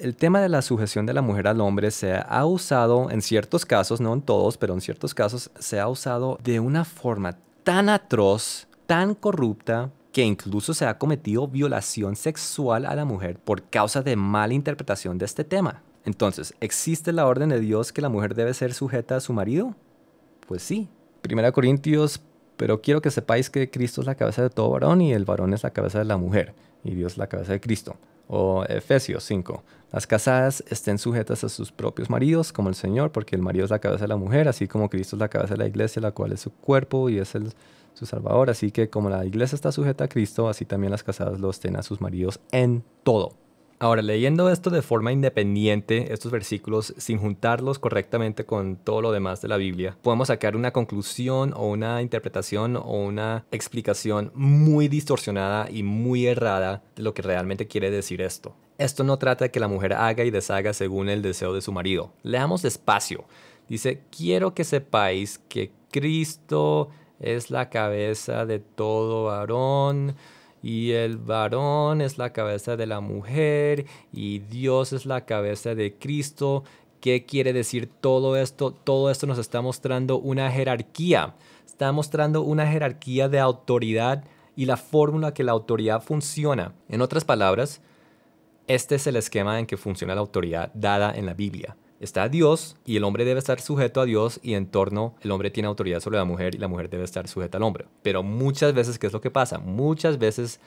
el tema de la sujeción de la mujer al hombre se ha usado en ciertos casos, no en todos, pero en ciertos casos se ha usado de una forma tan atroz, tan corrupta, que incluso se ha cometido violación sexual a la mujer por causa de mala interpretación de este tema. Entonces, ¿existe la orden de Dios que la mujer debe ser sujeta a su marido? Pues sí. Primera Corintios, pero quiero que sepáis que Cristo es la cabeza de todo varón y el varón es la cabeza de la mujer y Dios es la cabeza de Cristo o Efesios 5. Las casadas estén sujetas a sus propios maridos como el Señor, porque el marido es la cabeza de la mujer, así como Cristo es la cabeza de la iglesia, la cual es su cuerpo y es el, su salvador. Así que como la iglesia está sujeta a Cristo, así también las casadas lo estén a sus maridos en todo. Ahora, leyendo esto de forma independiente, estos versículos, sin juntarlos correctamente con todo lo demás de la Biblia, podemos sacar una conclusión o una interpretación o una explicación muy distorsionada y muy errada de lo que realmente quiere decir esto. Esto no trata de que la mujer haga y deshaga según el deseo de su marido. Leamos despacio. Dice, quiero que sepáis que Cristo es la cabeza de todo varón y el varón es la cabeza de la mujer y Dios es la cabeza de Cristo. ¿Qué quiere decir todo esto? Todo esto nos está mostrando una jerarquía. Está mostrando una jerarquía de autoridad y la fórmula que la autoridad funciona. En otras palabras, este es el esquema en que funciona la autoridad dada en la Biblia está Dios y el hombre debe estar sujeto a Dios y en torno el hombre tiene autoridad sobre la mujer y la mujer debe estar sujeta al hombre. Pero muchas veces, ¿qué es lo que pasa? Muchas veces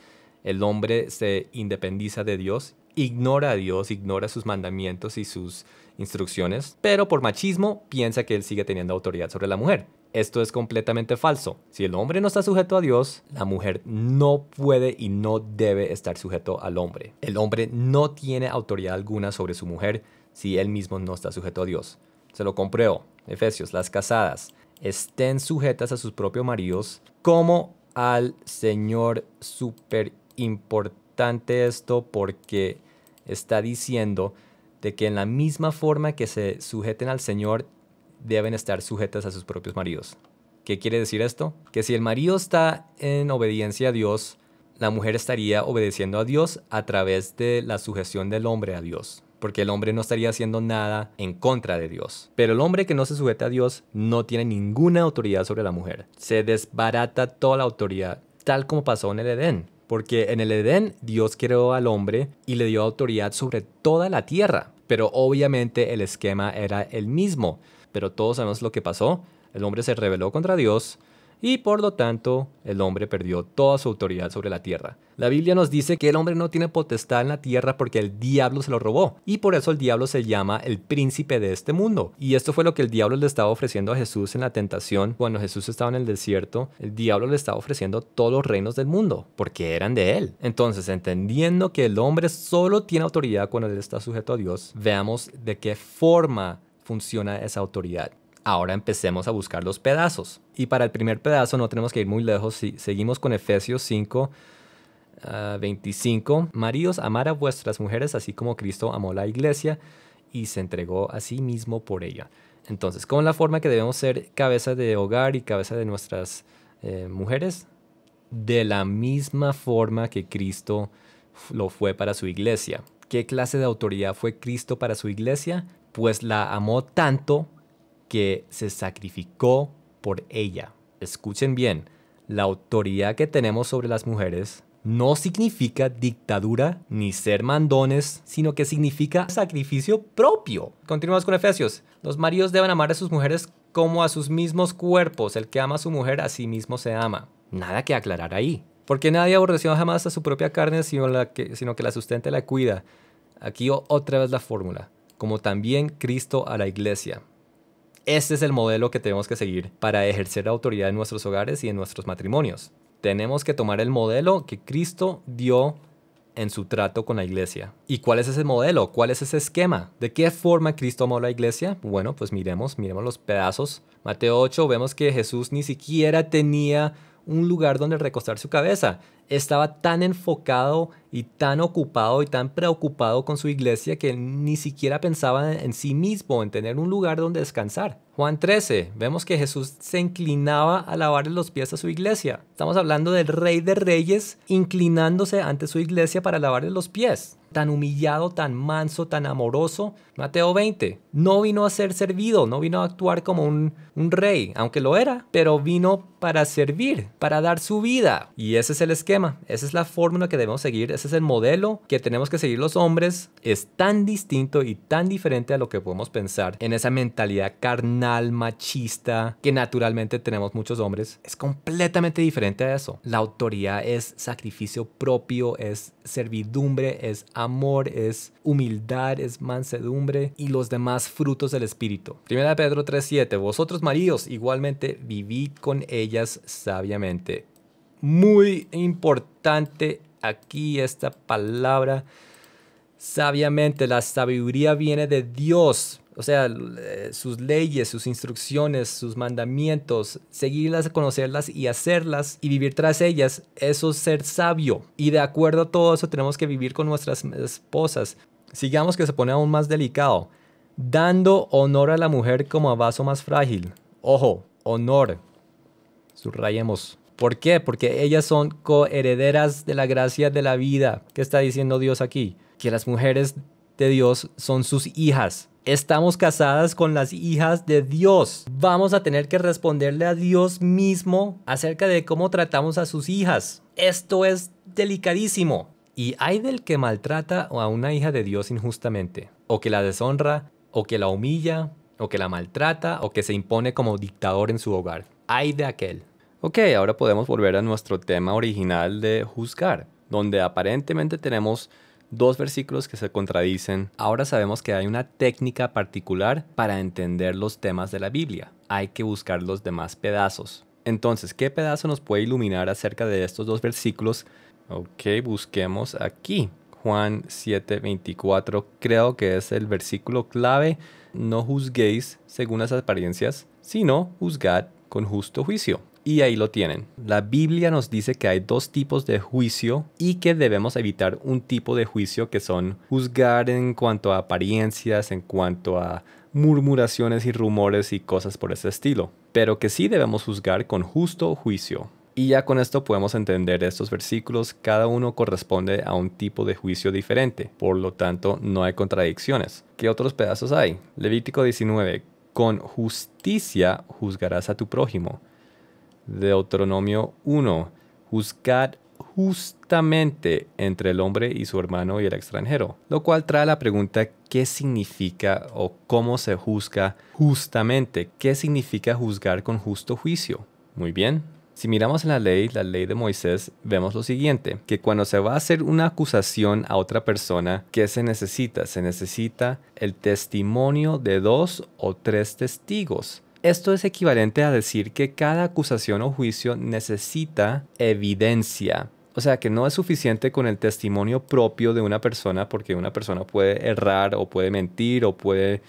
el hombre se independiza de Dios, ignora a Dios, ignora sus mandamientos y sus instrucciones, pero por machismo piensa que él sigue teniendo autoridad sobre la mujer. Esto es completamente falso. Si el hombre no está sujeto a Dios, la mujer no puede y no debe estar sujeto al hombre. El hombre no tiene autoridad alguna sobre su mujer si él mismo no está sujeto a Dios. Se lo compruebo. Efesios, las casadas estén sujetas a sus propios maridos como al Señor. Súper importante esto porque está diciendo de que en la misma forma que se sujeten al Señor, deben estar sujetas a sus propios maridos. ¿Qué quiere decir esto? Que si el marido está en obediencia a Dios, la mujer estaría obedeciendo a Dios a través de la sujeción del hombre a Dios porque el hombre no estaría haciendo nada en contra de Dios. Pero el hombre que no se sujeta a Dios no tiene ninguna autoridad sobre la mujer. Se desbarata toda la autoridad, tal como pasó en el Edén. Porque en el Edén Dios creó al hombre y le dio autoridad sobre toda la tierra. Pero obviamente el esquema era el mismo. Pero todos sabemos lo que pasó. El hombre se rebeló contra Dios, y por lo tanto el hombre perdió toda su autoridad sobre la tierra. La Biblia nos dice que el hombre no tiene potestad en la tierra porque el diablo se lo robó y por eso el diablo se llama el príncipe de este mundo. Y esto fue lo que el diablo le estaba ofreciendo a Jesús en la tentación cuando Jesús estaba en el desierto. El diablo le estaba ofreciendo todos los reinos del mundo porque eran de él. Entonces, entendiendo que el hombre solo tiene autoridad cuando él está sujeto a Dios, veamos de qué forma funciona esa autoridad ahora empecemos a buscar los pedazos. Y para el primer pedazo no tenemos que ir muy lejos, si seguimos con Efesios 5, 25. Ah, Maridos, amar a vuestras mujeres así como Cristo amó la iglesia y se entregó a sí mismo por ella. Entonces, con la forma que debemos ser cabeza de hogar y cabeza de nuestras eh, mujeres, de la misma forma que Cristo lo fue para su iglesia. ¿Qué clase de autoridad fue Cristo para su iglesia? Pues la amó tanto que se sacrificó por ella. Escuchen bien, la autoridad que tenemos sobre las mujeres no significa dictadura ni ser mandones, sino que significa sacrificio propio. Continuamos con Efesios. Los maridos deben amar a sus mujeres como a sus mismos cuerpos. El que ama a su mujer a sí mismo se ama. Nada que aclarar ahí. Porque nadie aborreció jamás a su propia carne, sino, que, que la sustenta y la cuida. Aquí otra vez la fórmula. Como también Cristo a la iglesia este es el modelo que tenemos que seguir para ejercer autoridad en nuestros hogares y en nuestros matrimonios. Tenemos que tomar el modelo que Cristo dio en su trato con la iglesia. ¿Y cuál es ese modelo? ¿Cuál es ese esquema? ¿De qué forma Cristo amó a la iglesia? Bueno, pues miremos, miremos los pedazos. Mateo 8 vemos que Jesús ni siquiera tenía un lugar donde recostar su cabeza. Estaba tan enfocado y tan ocupado y tan preocupado con su iglesia que ni siquiera pensaba en sí mismo, en tener un lugar donde descansar. Juan 13, vemos que Jesús se inclinaba a lavarle los pies a su iglesia. Estamos hablando del rey de reyes inclinándose ante su iglesia para lavarle los pies. Tan humillado, tan manso, tan amoroso. Mateo 20, no vino a ser servido, no vino a actuar como un, un rey, aunque lo era, pero vino para servir, para dar su vida. Y ese es el esquema, esa es la fórmula que debemos seguir, ese es el modelo que tenemos que seguir los hombres. Es tan distinto y tan diferente a lo que podemos pensar en esa mentalidad carnal, machista, que naturalmente tenemos muchos hombres. Es completamente diferente a eso. La autoridad es sacrificio propio, es servidumbre, es amor, es humildad, es mansedumbre y los demás frutos del espíritu. Primera Pedro 3.7, vosotros maridos igualmente vivid con ella sabiamente. Muy importante aquí esta palabra sabiamente. La sabiduría viene de Dios. O sea, eh, sus leyes, sus instrucciones, sus mandamientos, seguirlas, conocerlas y hacerlas y vivir tras ellas, eso es ser sabio. Y de acuerdo a todo eso tenemos que vivir con nuestras esposas. Sigamos que se pone aún más delicado. Dando honor a la mujer como a vaso más frágil. Ojo, honor. Subrayemos. ¿Por qué? Porque ellas son coherederas de la gracia de la vida. ¿Qué está diciendo Dios aquí? Que las mujeres de Dios son sus hijas. Estamos casadas con las hijas de Dios. Vamos a tener que responderle a Dios mismo acerca de cómo tratamos a sus hijas. Esto es delicadísimo. Y hay del que maltrata a una hija de Dios injustamente, o que la deshonra, o que la humilla, o que la maltrata, o que se impone como dictador en su hogar. Hay de aquel. Ok, ahora podemos volver a nuestro tema original de juzgar, donde aparentemente tenemos dos versículos que se contradicen. Ahora sabemos que hay una técnica particular para entender los temas de la Biblia. Hay que buscar los demás pedazos. Entonces, ¿qué pedazo nos puede iluminar acerca de estos dos versículos? Ok, busquemos aquí. Juan 7:24 creo que es el versículo clave. No juzguéis según las apariencias, sino juzgad con justo juicio. Y ahí lo tienen. La Biblia nos dice que hay dos tipos de juicio y que debemos evitar un tipo de juicio que son juzgar en cuanto a apariencias, en cuanto a murmuraciones y rumores y cosas por ese estilo, pero que sí debemos juzgar con justo juicio. Y ya con esto podemos entender estos versículos, cada uno corresponde a un tipo de juicio diferente, por lo tanto no hay contradicciones. ¿Qué otros pedazos hay? Levítico 19, con justicia juzgarás a tu prójimo Deuteronomio 1. Juzgad justamente entre el hombre y su hermano y el extranjero. Lo cual trae la pregunta qué significa o cómo se juzga justamente. ¿Qué significa juzgar con justo juicio? Muy bien. Si miramos la ley, la ley de Moisés, vemos lo siguiente, que cuando se va a hacer una acusación a otra persona, ¿qué se necesita? Se necesita el testimonio de dos o tres testigos esto es equivalente a decir que cada acusación o juicio necesita evidencia. O sea que no es suficiente con el testimonio propio de una persona porque una persona puede errar o puede mentir o puede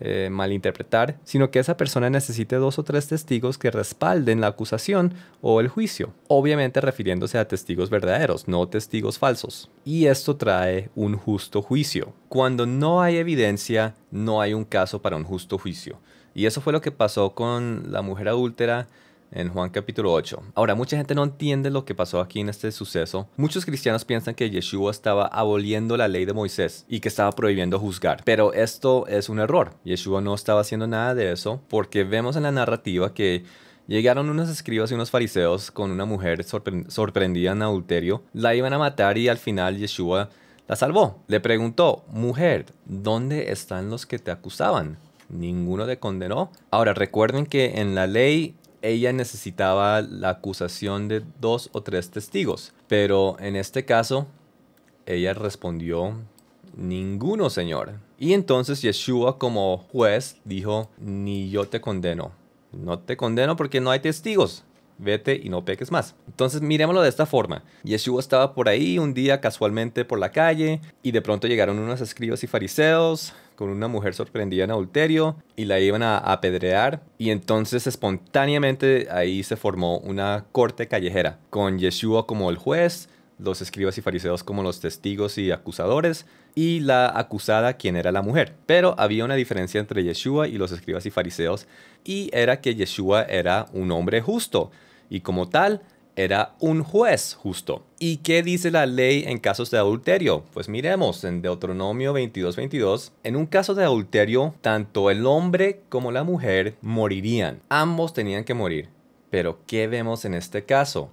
eh, malinterpretar, sino que esa persona necesite dos o tres testigos que respalden la acusación o el juicio, obviamente refiriéndose a testigos verdaderos, no testigos falsos. Y esto trae un justo juicio. Cuando no hay evidencia, no hay un caso para un justo juicio. Y eso fue lo que pasó con la mujer adúltera en Juan capítulo 8. Ahora, mucha gente no entiende lo que pasó aquí en este suceso. Muchos cristianos piensan que Yeshua estaba aboliendo la ley de Moisés y que estaba prohibiendo juzgar, pero esto es un error. Yeshua no estaba haciendo nada de eso porque vemos en la narrativa que Llegaron unos escribas y unos fariseos con una mujer sorprendida en adulterio, la iban a matar y al final Yeshua la salvó. Le preguntó, mujer, ¿dónde están los que te acusaban? Ninguno le condenó. Ahora, recuerden que en la ley ella necesitaba la acusación de dos o tres testigos, pero en este caso ella respondió, ninguno, Señor. Y entonces Yeshua como juez dijo, ni yo te condeno. No te condeno porque no hay testigos vete y no peques más. Entonces miremoslo de esta forma. Yeshua estaba por ahí un día casualmente por la calle y de pronto llegaron unos escribas y fariseos con una mujer sorprendida en adulterio y la iban a apedrear y entonces espontáneamente ahí se formó una corte callejera con Yeshua como el juez, los escribas y fariseos como los testigos y acusadores y la acusada quien era la mujer. Pero había una diferencia entre Yeshua y los escribas y fariseos y era que Yeshua era un hombre justo y como tal era un juez justo. ¿Y qué dice la ley en casos de adulterio? Pues miremos en Deuteronomio 22:22, 22, en un caso de adulterio, tanto el hombre como la mujer morirían. Ambos tenían que morir. Pero ¿qué vemos en este caso?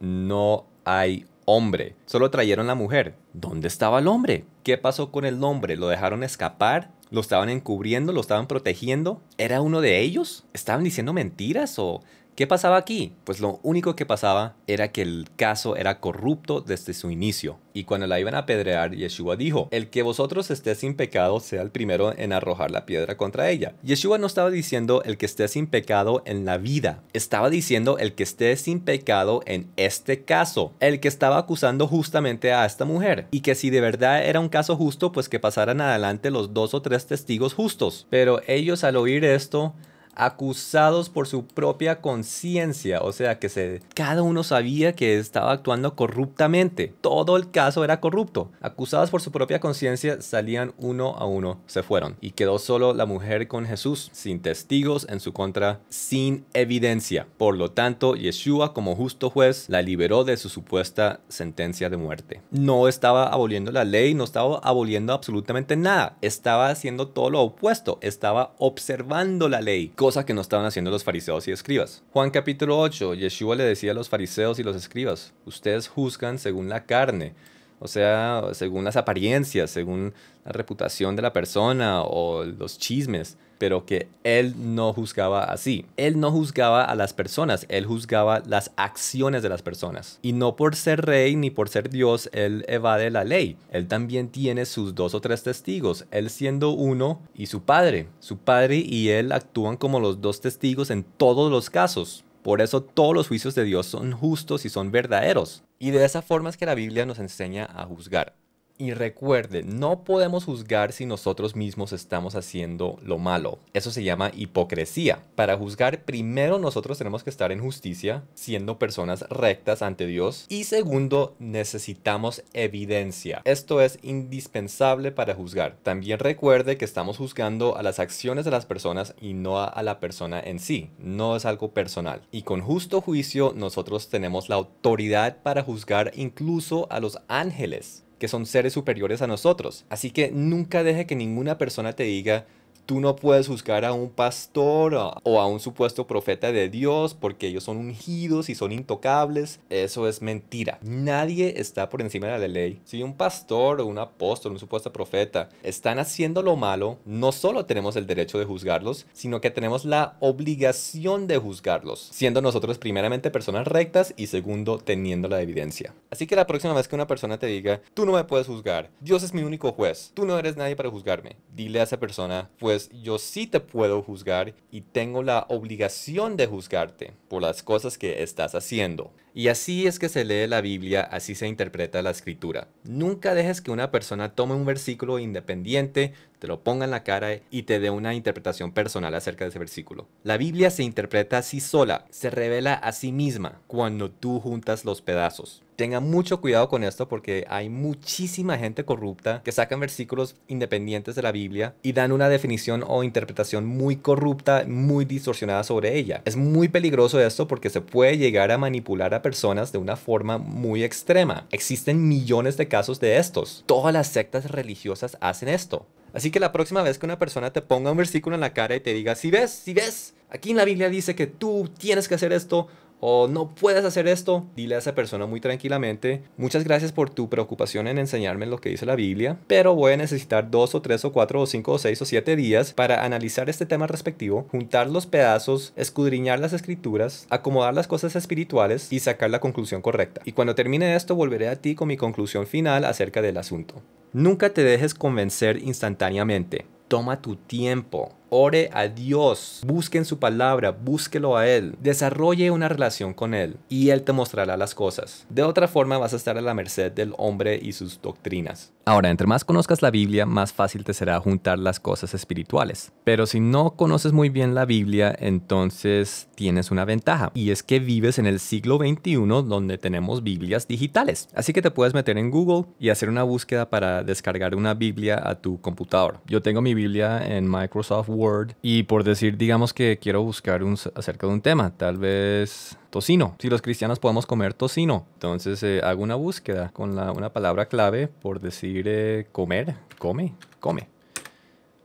No hay hombre. Solo trajeron la mujer. ¿Dónde estaba el hombre? ¿Qué pasó con el hombre? ¿Lo dejaron escapar? ¿Lo estaban encubriendo? ¿Lo estaban protegiendo? ¿Era uno de ellos? ¿Estaban diciendo mentiras o ¿Qué pasaba aquí? Pues lo único que pasaba era que el caso era corrupto desde su inicio. Y cuando la iban a apedrear, Yeshua dijo, el que vosotros esté sin pecado sea el primero en arrojar la piedra contra ella. Yeshua no estaba diciendo el que esté sin pecado en la vida, estaba diciendo el que esté sin pecado en este caso, el que estaba acusando justamente a esta mujer. Y que si de verdad era un caso justo, pues que pasaran adelante los dos o tres testigos justos. Pero ellos al oír esto, acusados por su propia conciencia, o sea que cada uno sabía que estaba actuando corruptamente, todo el caso era corrupto. Acusados por su propia conciencia salían uno a uno, se fueron y quedó solo la mujer con Jesús, sin testigos en su contra, sin evidencia. Por lo tanto, Yeshua como justo juez la liberó de su supuesta sentencia de muerte. No estaba aboliendo la ley, no estaba aboliendo absolutamente nada, estaba haciendo todo lo opuesto, estaba observando la ley cosa que no estaban haciendo los fariseos y escribas. Juan capítulo 8, Yeshua le decía a los fariseos y los escribas, ustedes juzgan según la carne o sea, según las apariencias, según la reputación de la persona o los chismes, pero que él no juzgaba así. Él no juzgaba a las personas, él juzgaba las acciones de las personas. Y no por ser rey ni por ser Dios, él evade la ley. Él también tiene sus dos o tres testigos, él siendo uno y su padre. Su padre y él actúan como los dos testigos en todos los casos. Por eso todos los juicios de Dios son justos y son verdaderos. Y de esa forma es que la Biblia nos enseña a juzgar. Y recuerde, no podemos juzgar si nosotros mismos estamos haciendo lo malo. Eso se llama hipocresía. Para juzgar, primero nosotros tenemos que estar en justicia, siendo personas rectas ante Dios. Y segundo, necesitamos evidencia. Esto es indispensable para juzgar. También recuerde que estamos juzgando a las acciones de las personas y no a la persona en sí. No es algo personal. Y con justo juicio, nosotros tenemos la autoridad para juzgar incluso a los ángeles que son seres superiores a nosotros. Así que nunca deje que ninguna persona te diga Tú no puedes juzgar a un pastor o a un supuesto profeta de Dios porque ellos son ungidos y son intocables. Eso es mentira. Nadie está por encima de la ley. Si un pastor o un apóstol, un supuesto profeta, están haciendo lo malo, no solo tenemos el derecho de juzgarlos, sino que tenemos la obligación de juzgarlos, siendo nosotros primeramente personas rectas y segundo teniendo la evidencia. Así que la próxima vez que una persona te diga, tú no me puedes juzgar, Dios es mi único juez, tú no eres nadie para juzgarme, dile a esa persona, pues pues, yo sí te puedo juzgar y tengo la obligación de juzgarte por las cosas que estás haciendo. Y así es que se lee la Biblia, así se interpreta la escritura. Nunca dejes que una persona tome un versículo independiente, te lo ponga en la cara y te dé una interpretación personal acerca de ese versículo. La Biblia se interpreta así sola, se revela a sí misma cuando tú juntas los pedazos. Tenga mucho cuidado con esto porque hay muchísima gente corrupta que sacan versículos independientes de la Biblia y dan una definición o interpretación muy corrupta, muy distorsionada sobre ella. Es muy peligroso esto porque se puede llegar a manipular a personas de una forma muy extrema. Existen millones de casos de estos. Todas las sectas religiosas hacen esto. Así que la próxima vez que una persona te ponga un versículo en la cara y te diga, si ves, si ves, aquí en la Biblia dice que tú tienes que hacer esto, o no puedes hacer esto, dile a esa persona muy tranquilamente, muchas gracias por tu preocupación en enseñarme lo que dice la Biblia, pero voy a necesitar dos o tres o cuatro o cinco o seis o siete días para analizar este tema respectivo, juntar los pedazos, escudriñar las escrituras, acomodar las cosas espirituales y sacar la conclusión correcta. Y cuando termine esto volveré a ti con mi conclusión final acerca del asunto. Nunca te dejes convencer instantáneamente. Toma tu tiempo ore a Dios, busque su palabra, búsquelo a Él, desarrolle una relación con Él y Él te mostrará las cosas. De otra forma vas a estar a la merced del hombre y sus doctrinas. Ahora, entre más conozcas la Biblia, más fácil te será juntar las cosas espirituales. Pero si no conoces muy bien la Biblia, entonces tienes una ventaja y es que vives en el siglo XXI donde tenemos Biblias digitales. Así que te puedes meter en Google y hacer una búsqueda para descargar una Biblia a tu computador. Yo tengo mi Biblia en Microsoft Word y por decir, digamos que quiero buscar acerca de un tema, tal vez tocino. Si los cristianos podemos comer tocino, entonces eh, hago una búsqueda con una palabra clave por decir eh, comer, come, come.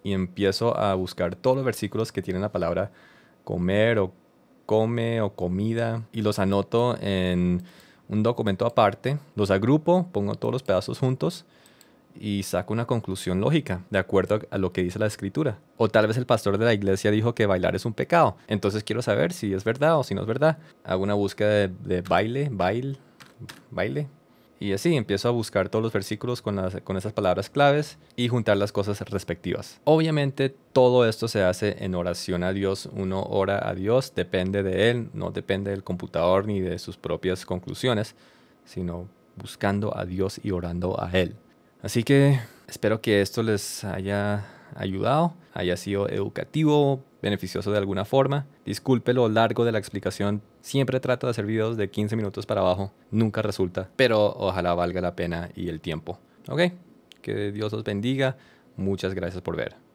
Y empiezo a buscar todos los versículos que tienen la palabra comer o come o comida y los anoto en un documento aparte, los agrupo, pongo todos los pedazos juntos y saco una conclusión lógica, de acuerdo a lo que dice la escritura. O tal vez el pastor de la iglesia dijo que bailar es un pecado. Entonces quiero saber si es verdad o si no es verdad. Hago una búsqueda de, baile, baile, baile. Y así empiezo a buscar todos los versículos con, con esas palabras claves y juntar las cosas respectivas. Obviamente todo esto se hace en oración a Dios. Uno ora a Dios, depende de Él, no depende del computador ni de sus propias conclusiones, sino buscando a Dios y orando a Él. Así que espero que esto les haya ayudado, haya sido educativo, beneficioso de alguna forma. Disculpe lo largo de la explicación, siempre trato de hacer videos de 15 minutos para abajo, nunca resulta, pero ojalá valga la pena y el tiempo. Ok, que Dios os bendiga, muchas gracias por ver.